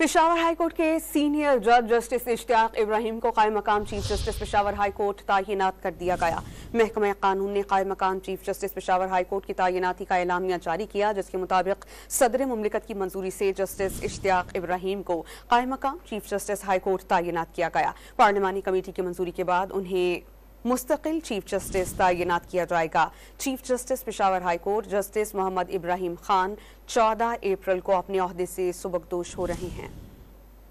Peshawar high court के senior जज justice Ishtiaq Ibrahim को कायम मकाम chief justice Peshawar high court तैनात कर दिया गया महकमे कानून ने कायम मकाम chief justice Peshawar high court की तैनाती का एलामिया जारी किया जिसके मुताबिक सदर ममलिकत की मंजूरी से जस्टिस इश्तियाक इब्राहिम को कायम मकाम चीफ जस्टिस हाई कोर्ट तैनात किया गया पार्लियमानी कमेटी की मंजूरी के बाद उन्हें मुस्तकिल चीफ जस्टिस तैनात किया जाएगा chief justice Peshawar high court justice Mohammad Ibrahim Khan 14 अप्रैल को अपने अहदे से सुबकदोश हो रहे हैं